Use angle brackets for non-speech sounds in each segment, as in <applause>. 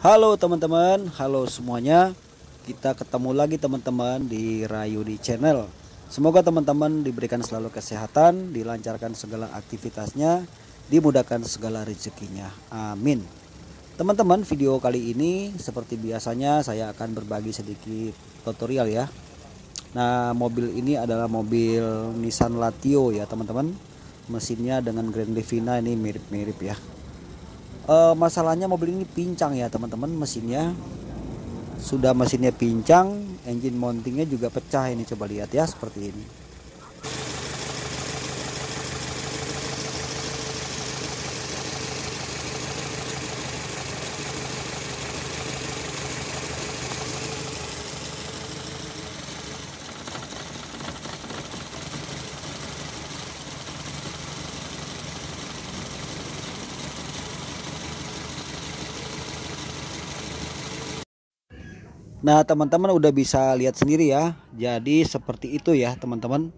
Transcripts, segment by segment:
Halo teman-teman, halo semuanya. Kita ketemu lagi teman-teman di Rayudi Channel. Semoga teman-teman diberikan selalu kesehatan, dilancarkan segala aktivitasnya, dimudahkan segala rezekinya. Amin. Teman-teman, video kali ini seperti biasanya saya akan berbagi sedikit tutorial ya. Nah, mobil ini adalah mobil Nissan Latio ya, teman-teman. Mesinnya dengan Grand Livina ini mirip-mirip ya uh, masalahnya mobil ini pincang ya teman-teman mesinnya sudah mesinnya pincang engine mountingnya juga pecah ini coba lihat ya seperti ini Nah, teman-teman udah bisa lihat sendiri ya. Jadi seperti itu ya, teman-teman.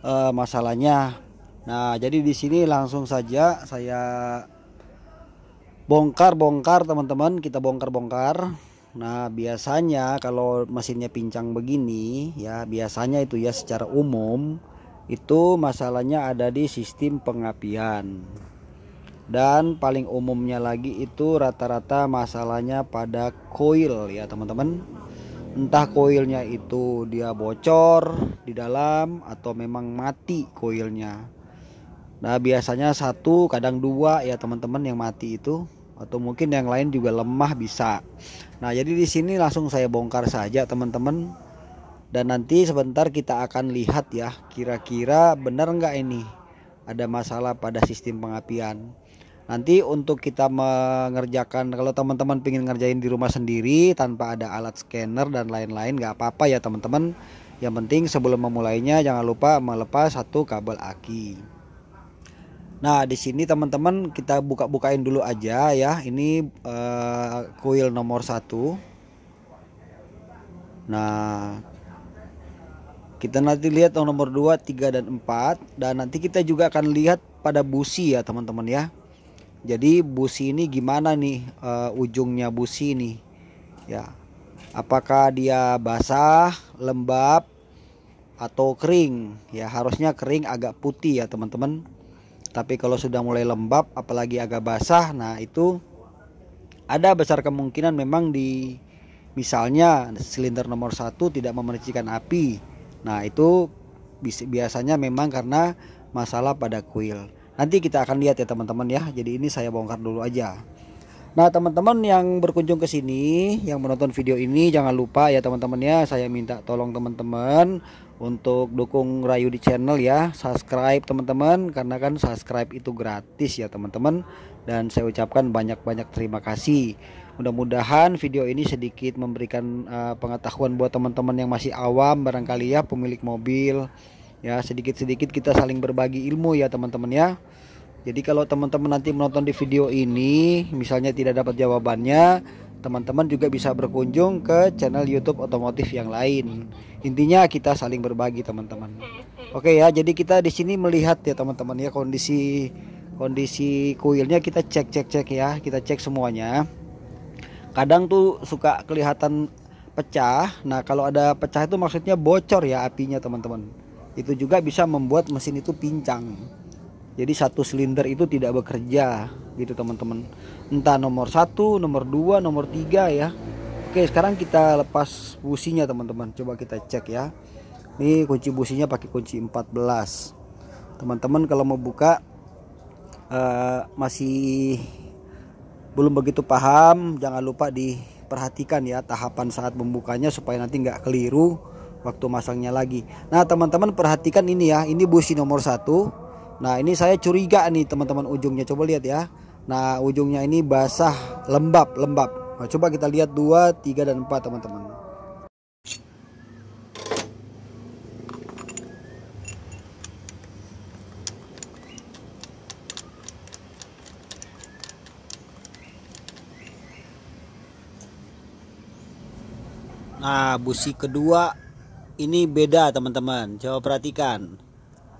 E, masalahnya. Nah, jadi di sini langsung saja saya bongkar-bongkar teman-teman, kita bongkar-bongkar. Nah, biasanya kalau mesinnya pincang begini ya, biasanya itu ya secara umum itu masalahnya ada di sistem pengapian dan paling umumnya lagi itu rata-rata masalahnya pada koil ya teman-teman entah koilnya itu dia bocor di dalam atau memang mati koilnya nah biasanya satu kadang dua ya teman-teman yang mati itu atau mungkin yang lain juga lemah bisa nah jadi di sini langsung saya bongkar saja teman-teman dan nanti sebentar kita akan lihat ya kira-kira benar nggak ini ada masalah pada sistem pengapian Nanti untuk kita mengerjakan kalau teman-teman pingin ngerjain di rumah sendiri tanpa ada alat scanner dan lain-lain nggak apa-apa ya teman-teman. Yang penting sebelum memulainya jangan lupa melepas satu kabel aki. Nah, di sini teman-teman kita buka-bukain dulu aja ya. Ini uh, nomor satu. Nah, kita nanti lihat nomor 2, 3 dan 4 dan nanti kita juga akan lihat pada busi ya, teman-teman ya. Jadi busi ini gimana nih uh, ujungnya busi ini? Ya. Apakah dia basah, lembab atau kering? Ya, harusnya kering agak putih ya, teman-teman. Tapi kalau sudah mulai lembab apalagi agak basah, nah itu ada besar kemungkinan memang di misalnya silinder nomor satu tidak memercikan api. Nah, itu biasanya memang karena masalah pada kuil. Nanti kita akan lihat ya teman-teman ya. Jadi ini saya bongkar dulu aja. Nah teman-teman yang berkunjung ke sini, yang menonton video ini jangan lupa ya teman-teman ya. Saya minta tolong teman-teman untuk dukung Rayu di channel ya. Subscribe teman-teman karena kan subscribe itu gratis ya teman-teman. Dan saya ucapkan banyak-banyak terima kasih. Mudah-mudahan video ini sedikit memberikan uh, pengetahuan buat teman-teman yang masih awam barangkali ya pemilik mobil. Ya sedikit-sedikit kita saling berbagi ilmu ya teman-teman ya. Jadi kalau teman-teman nanti menonton di video ini misalnya tidak dapat jawabannya, teman-teman juga bisa berkunjung ke channel YouTube otomotif yang lain. Intinya kita saling berbagi teman-teman. Oke ya, jadi kita di sini melihat ya teman-teman ya kondisi kondisi kuilnya kita cek cek cek ya, kita cek semuanya. Kadang tuh suka kelihatan pecah. Nah, kalau ada pecah itu maksudnya bocor ya apinya teman-teman. Itu juga bisa membuat mesin itu pincang jadi satu silinder itu tidak bekerja gitu teman-teman entah nomor satu nomor dua nomor tiga ya oke sekarang kita lepas businya teman-teman coba kita cek ya ini kunci businya pakai kunci 14 teman-teman kalau mau buka uh, masih belum begitu paham jangan lupa diperhatikan ya tahapan saat membukanya supaya nanti nggak keliru waktu masangnya lagi nah teman-teman perhatikan ini ya ini busi nomor satu Nah ini saya curiga nih teman-teman ujungnya coba lihat ya. Nah ujungnya ini basah lembab lembab. Nah, coba kita lihat 2, 3 dan 4 teman-teman. Nah, busi kedua ini beda teman-teman. Coba perhatikan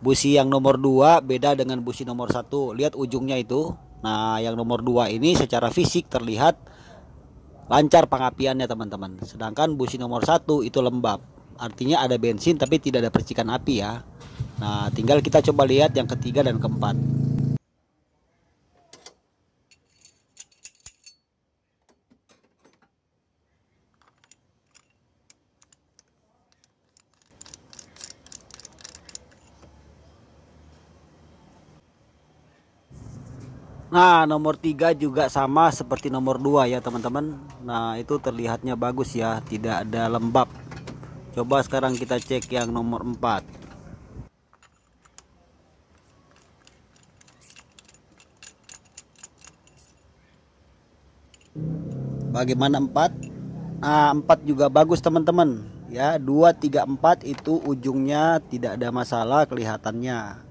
busi yang nomor 2 beda dengan busi nomor satu lihat ujungnya itu nah yang nomor 2 ini secara fisik terlihat lancar pengapiannya teman-teman sedangkan busi nomor satu itu lembab artinya ada bensin tapi tidak ada percikan api ya nah tinggal kita coba lihat yang ketiga dan keempat Nah, nomor 3 juga sama seperti nomor 2 ya, teman-teman. Nah, itu terlihatnya bagus ya, tidak ada lembab. Coba sekarang kita cek yang nomor 4. Bagaimana 4? Nah, 4 juga bagus, teman-teman. Ya, 2 3 4 itu ujungnya tidak ada masalah kelihatannya.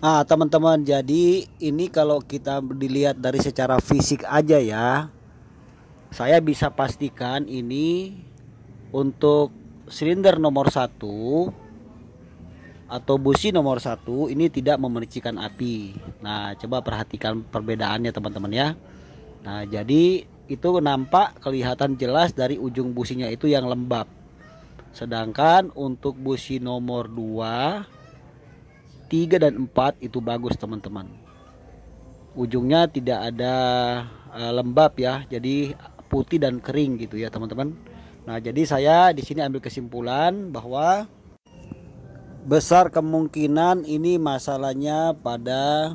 Ah, teman-teman, jadi ini kalau kita dilihat dari secara fisik aja ya. Saya bisa pastikan ini untuk silinder nomor satu atau busi nomor satu ini tidak memercikan api. Nah, coba perhatikan perbedaannya teman-teman ya. Nah, jadi itu nampak kelihatan jelas dari ujung businya itu yang lembab. Sedangkan untuk busi nomor 2 3 dan 4 itu bagus teman-teman ujungnya tidak ada eh, lembab ya jadi putih dan kering gitu ya teman-teman nah jadi saya di sini ambil kesimpulan bahwa besar kemungkinan ini masalahnya pada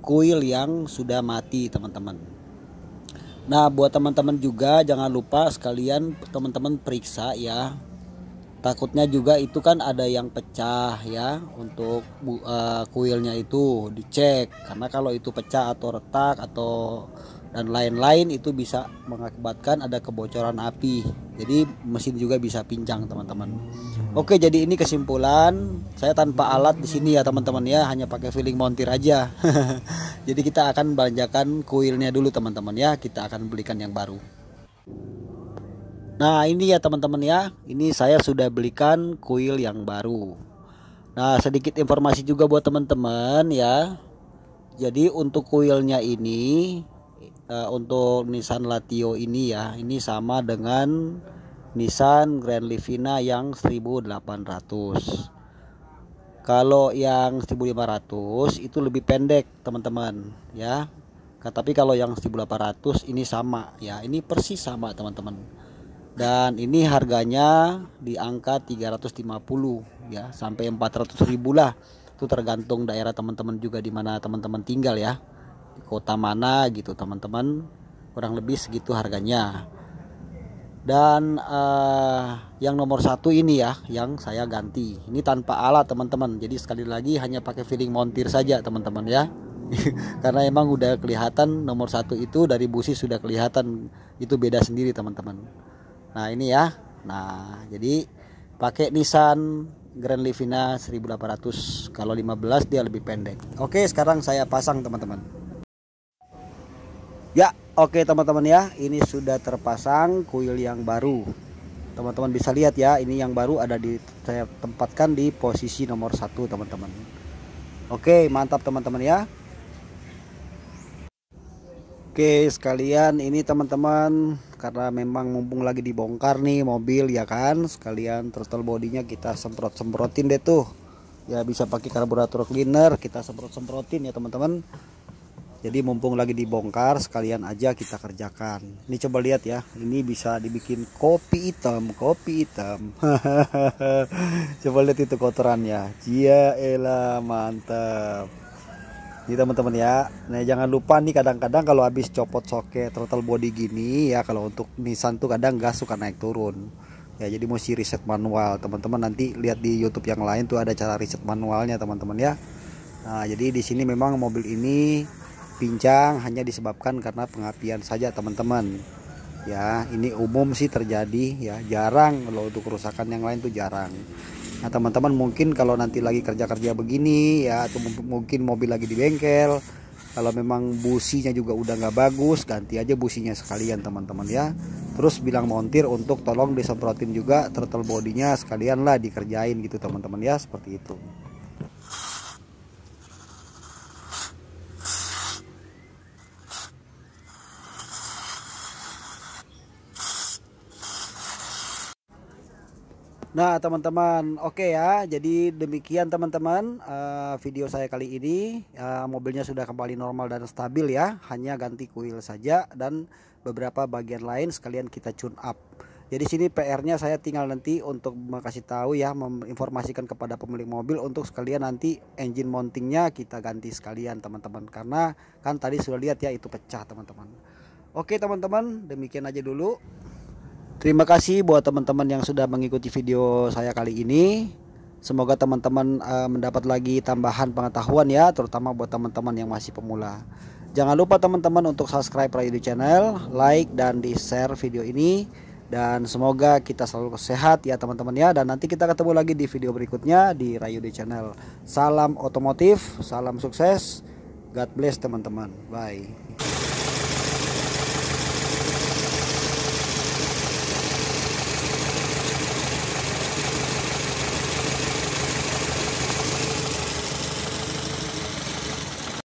kuil yang sudah mati teman-teman nah buat teman-teman juga jangan lupa sekalian teman-teman periksa ya takutnya juga itu kan ada yang pecah ya untuk uh, kuilnya itu dicek karena kalau itu pecah atau retak atau dan lain-lain itu bisa mengakibatkan ada kebocoran api jadi mesin juga bisa pincang teman-teman oke jadi ini kesimpulan saya tanpa alat di sini ya teman-teman ya hanya pakai feeling montir aja <laughs> jadi kita akan belanjakan kuilnya dulu teman-teman ya kita akan belikan yang baru Nah ini ya teman-teman ya Ini saya sudah belikan kuil yang baru Nah sedikit informasi juga buat teman-teman ya Jadi untuk kuilnya ini uh, Untuk Nissan Latio ini ya Ini sama dengan Nissan Grand Livina yang 1800 kalau yang 1500 itu lebih pendek teman-teman ya tapi kalau yang 1800 ini sama ya ini persis sama teman-teman dan ini harganya di angka 350 ya sampai 400 ribu lah itu tergantung daerah teman-teman juga di mana teman-teman tinggal ya di kota mana gitu teman-teman kurang lebih segitu harganya dan uh, yang nomor satu ini ya yang saya ganti ini tanpa alat teman-teman jadi sekali lagi hanya pakai feeling montir saja teman-teman ya <laughs> karena emang udah kelihatan nomor satu itu dari busi sudah kelihatan itu beda sendiri teman-teman nah ini ya nah jadi pakai Nissan Grand Livina 1800 kalau 15 dia lebih pendek oke sekarang saya pasang teman-teman ya oke teman-teman ya ini sudah terpasang kuil yang baru teman-teman bisa lihat ya ini yang baru ada di saya tempatkan di posisi nomor satu teman-teman oke mantap teman-teman ya oke sekalian ini teman-teman karena memang mumpung lagi dibongkar nih mobil ya kan sekalian turtle bodinya kita semprot-semprotin deh tuh ya bisa pakai karburator cleaner kita semprot-semprotin ya teman-teman jadi mumpung lagi dibongkar sekalian aja kita kerjakan ini coba lihat ya ini bisa dibikin kopi hitam kopi hitam <laughs> coba lihat itu kotorannya jia elah mantap jadi teman-teman ya nah jangan lupa nih kadang-kadang kalau habis copot soket throttle body gini ya kalau untuk Nissan tuh kadang gas suka naik turun ya jadi mesti riset manual teman-teman nanti lihat di YouTube yang lain tuh ada cara riset manualnya teman-teman ya nah jadi di sini memang mobil ini pincang hanya disebabkan karena pengapian saja teman-teman ya ini umum sih terjadi ya jarang kalau untuk kerusakan yang lain tuh jarang Nah teman-teman mungkin kalau nanti lagi kerja-kerja begini ya atau mungkin mobil lagi di bengkel kalau memang businya juga udah nggak bagus ganti aja businya sekalian teman-teman ya terus bilang montir untuk tolong disemprotin juga turtle bodinya sekalian lah dikerjain gitu teman-teman ya seperti itu Nah teman-teman oke okay ya jadi demikian teman-teman uh, video saya kali ini uh, mobilnya sudah kembali normal dan stabil ya hanya ganti kuil saja dan beberapa bagian lain sekalian kita tune up jadi sini PR-nya saya tinggal nanti untuk mengasih tahu ya menginformasikan kepada pemilik mobil untuk sekalian nanti engine mountingnya kita ganti sekalian teman-teman karena kan tadi sudah lihat ya itu pecah teman-teman oke teman-teman demikian aja dulu Terima kasih buat teman-teman yang sudah mengikuti video saya kali ini. Semoga teman-teman uh, mendapat lagi tambahan pengetahuan ya, terutama buat teman-teman yang masih pemula. Jangan lupa teman-teman untuk subscribe Rayu Channel, like dan di-share video ini dan semoga kita selalu sehat ya teman-teman ya dan nanti kita ketemu lagi di video berikutnya di Rayu Channel. Salam otomotif, salam sukses. God bless teman-teman. Bye.